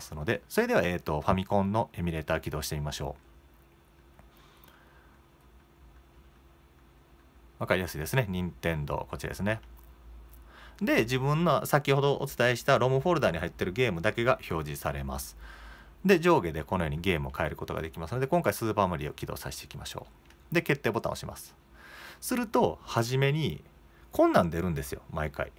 ますのでそれでは、えーと、ファミコンのエミュレーター起動してみましょうわかりやすいですね任天堂こちらですねで自分の先ほどお伝えしたロムフォルダに入ってるゲームだけが表示されますで上下でこのようにゲームを変えることができますので今回スーパーマリオを起動させていきましょうで決定ボタンを押しますすると初めにこんなん出るんですよ毎回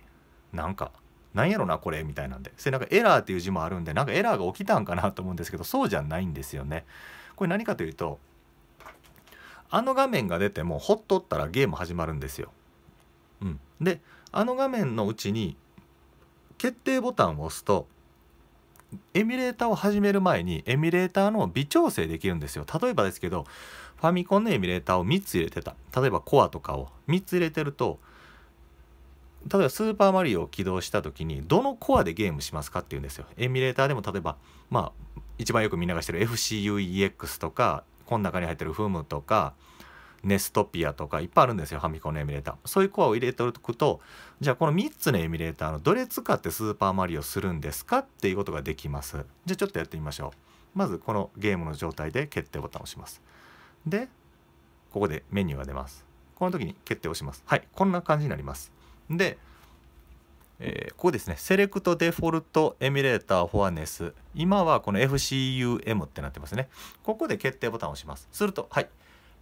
なんかなんやろなこれみたいなんでそれなんかエラーっていう字もあるんでなんかエラーが起きたんかなと思うんですけどそうじゃないんですよね。これ何かというとあの画面が出てもほっとったらゲーム始まるんですよ。うん、であの画面のうちに決定ボタンを押すとエミュレーターを始める前にエミュレーターの微調整できるんですよ。例えばですけどファミコンのエミュレーターを3つ入れてた例えばコアとかを3つ入れてると例えばスーパーマリオを起動した時にどのコアでゲームしますかっていうんですよエミュレーターでも例えばまあ一番よくみんながしてる FCUEX とかこの中に入ってるフムとかネストピアとかいっぱいあるんですよファミコンのエミュレーターそういうコアを入れておくとじゃあこの3つのエミュレーターのどれ使ってスーパーマリオするんですかっていうことができますじゃあちょっとやってみましょうまずこのゲームの状態で決定ボタンを押しますでここでメニューが出ますこの時に決定を押しますはいこんな感じになりますで、えー、ここですね、セレクトデフォルトエミュレーターフォアネス。今はこの FCUM ってなってますね。ここで決定ボタンを押します。すると、はい、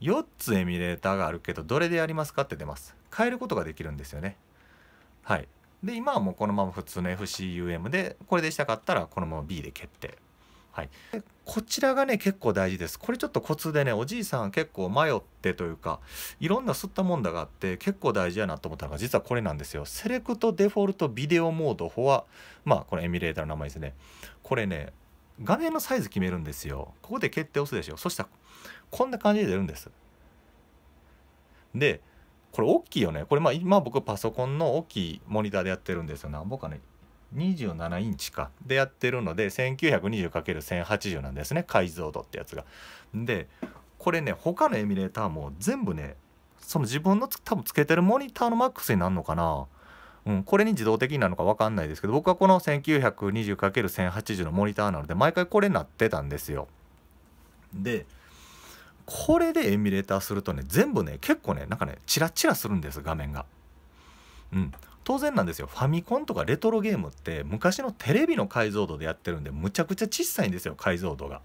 4つエミュレーターがあるけど、どれでやりますかって出ます。変えることができるんですよね。はい。で、今はもうこのまま普通の FCUM で、これでしたかったら、このまま B で決定。はい、こちらがね結構大事ですこれちょっとコツでねおじいさん結構迷ってというかいろんな吸ったもんだがあって結構大事やなと思ったのが実はこれなんですよセレクトデフォルトビデオモードフォアまあこのエミュレーターの名前ですねこれね画面のサイズ決めるんですよここで決定押すでしょそしたらこんな感じで出るんですでこれ大きいよねこれまあ今僕パソコンの大きいモニターでやってるんですよ何ぼかね27インチかでやってるので 1920×1080 なんですね解像度ってやつが。でこれね他のエミュレーターも全部ねその自分の多分つけてるモニターのマックスになるのかな。うん、これに自動的になるのか分かんないですけど僕はこの 1920×1080 のモニターなので毎回これになってたんですよ。でこれでエミュレーターするとね全部ね結構ねなんかねチラチラするんです画面が。うん、当然なんですよファミコンとかレトロゲームって昔のテレビの解像度でやってるんでむちゃくちゃ小さいんですよ解像度が。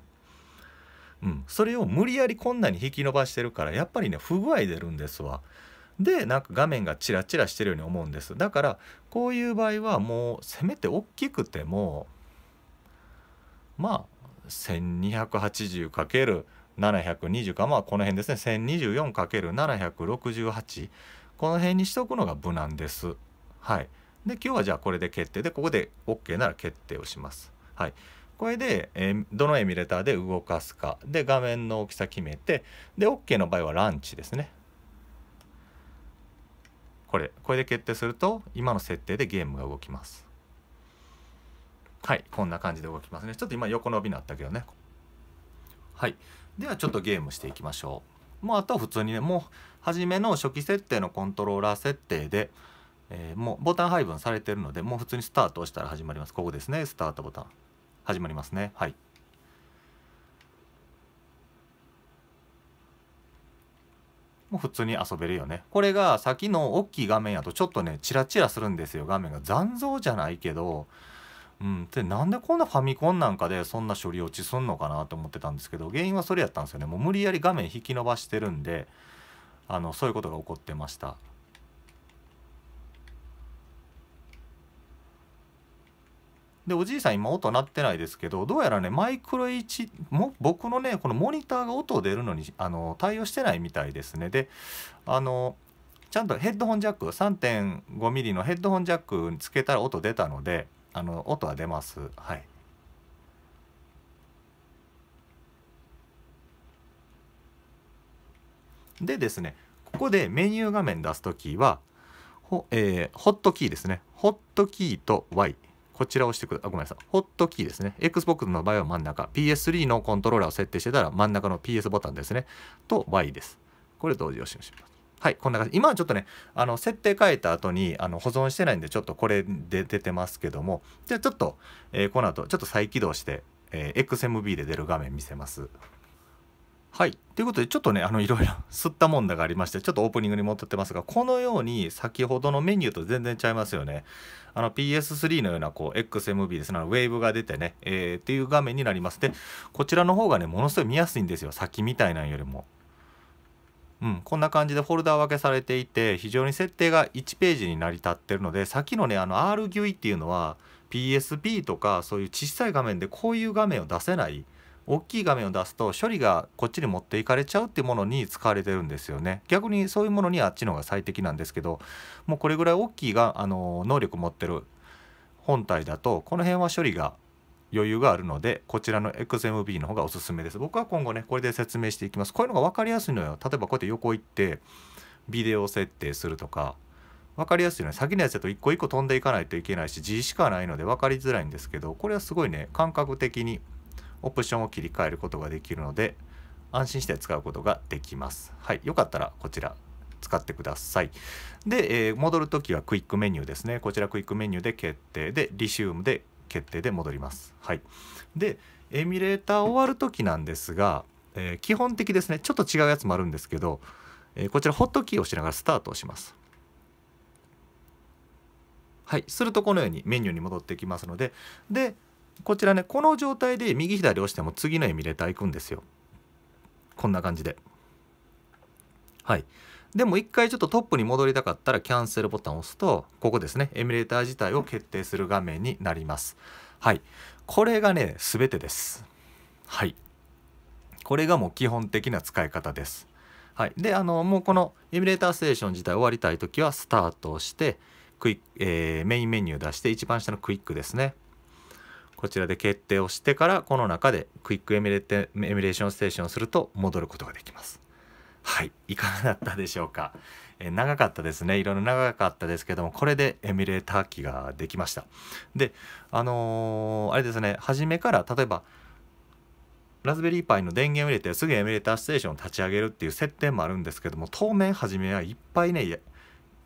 うん、それを無理やりこんなに引き伸ばしてるからやっぱりね不具合出るんですわ。でなんか画面がチラチラしてるように思うんですだからこういう場合はもうせめて大きくてもまあ 1280×720 かまあこの辺ですね 1024×768 この辺にしとくのが無難です。はいで今日はじゃあこれで決定でここで OK なら決定をしますはいこれで、えー、どのエミュレーターで動かすかで画面の大きさ決めてで OK の場合はランチですねこれこれで決定すると今の設定でゲームが動きますはいこんな感じで動きますねちょっと今横伸びになったけどねはいではちょっとゲームしていきましょうもうあとは普通にねもう初めの初期設定のコントローラー設定でえー、もうボタン配分されてるのでもう普通にスタート押したら始まりますここですねスタートボタン始まりますねはいもう普通に遊べるよねこれが先の大きい画面やとちょっとねチラチラするんですよ画面が残像じゃないけどうん、でなんでこんなファミコンなんかでそんな処理落ちすんのかなと思ってたんですけど原因はそれやったんですよねもう無理やり画面引き伸ばしてるんであのそういうことが起こってましたでおじいさん今音鳴ってないですけどどうやらねマイクロ H も僕のねこのモニターが音を出るのにあの対応してないみたいですねであのちゃんとヘッドホンジャック 3.5mm のヘッドホンジャックにつけたら音出たのであの音は出ますはいでですねここでメニュー画面出す時はほ、えー、ホットキーですねホットキーと Y こちらを押してくだあ、ごめんなさい。ホットキーですね。Xbox の場合は真ん中。PS3 のコントローラーを設定してたら真ん中の PS ボタンですね。と Y です。これ同時押します。はい、こんな感じ。今はちょっとね、あの、設定変えた後に、あの、保存してないんで、ちょっとこれで出てますけども、じゃあちょっと、えー、この後、ちょっと再起動して、えー、XMB で出る画面見せます。はい。ということで、ちょっとね、あの、いろいろ 吸ったもんだがありまして、ちょっとオープニングに戻ってますが、このように先ほどのメニューと全然ちゃいますよね。あの、PS3 のような、こう、XMB ですね、ウェーブが出てね、えー、っていう画面になります。で、こちらの方がね、ものすごい見やすいんですよ。先みたいなんよりも。うん、こんな感じでフォルダ分けされていて非常に設定が1ページに成り立ってるのでさっきのねあの R g u i っていうのは PSP とかそういう小さい画面でこういう画面を出せない大きい画面を出すと処理がこっちに持っていかれちゃうっていうものに使われてるんですよね逆にそういうものにあっちの方が最適なんですけどもうこれぐらい大きいがあの能力持ってる本体だとこの辺は処理が余裕があるのでこちらの XMB の方がおすすめです僕は今後ねこれで説明していきますこういうのが分かりやすいのよ例えばこうやって横行ってビデオ設定するとか分かりやすいのね先のやつだと一個一個飛んでいかないといけないし字しかないので分かりづらいんですけどこれはすごいね感覚的にオプションを切り替えることができるので安心して使うことができます。はい、よかったらこちら使ってください。で、えー、戻るときはクイックメニューですね。こちらクイックメニューで決定で、リシウムで決定で戻ります。はい。で、エミュレーター終わるときなんですが、えー、基本的ですね、ちょっと違うやつもあるんですけど、えー、こちらホットキーを押しながらスタートをします。はい、するとこのようにメニューに戻ってきますので、で、こちらねこの状態で右左押しても次の絵見れた行くんですよこんな感じではいでも一回ちょっとトップに戻りたかったらキャンセルボタンを押すとここですねエミュレーター自体を決定する画面になりますはいこれがね全てですはいこれがもう基本的な使い方ですはいであのもうこのエミュレーターステーション自体終わりたい時はスタートをしてクイック、えー、メインメニュー出して一番下のクイックですねこちらで決定をしてからこの中でクイックエミレエミュレーションステーションをすると戻ることができます。はい、いかがだったでしょうか。え長かったですね。いろいろ長かったですけども、これでエミュレーター機ができました。で、あのー、あれですね、初めから例えば、ラズベリーパイの電源を入れてすぐエミュレーターステーションを立ち上げるっていう設定もあるんですけども、当面初めはいっぱいね、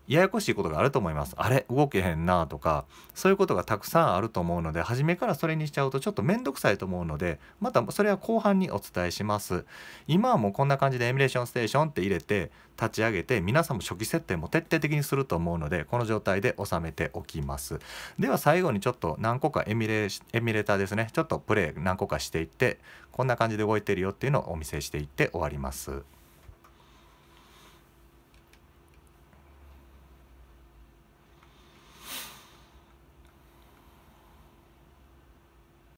ややこしいことがあると思いますあれ動けへんなとかそういうことがたくさんあると思うので初めからそれにしちゃうとちょっと面倒くさいと思うのでまたそれは後半にお伝えします今はもうこんな感じでエミュレーションステーションって入れて立ち上げて皆さんも初期設定も徹底的にすると思うのでこの状態で収めておきますでは最後にちょっと何個かエミレーエミュレーターですねちょっとプレイ何個かしていってこんな感じで動いてるよっていうのをお見せしていって終わります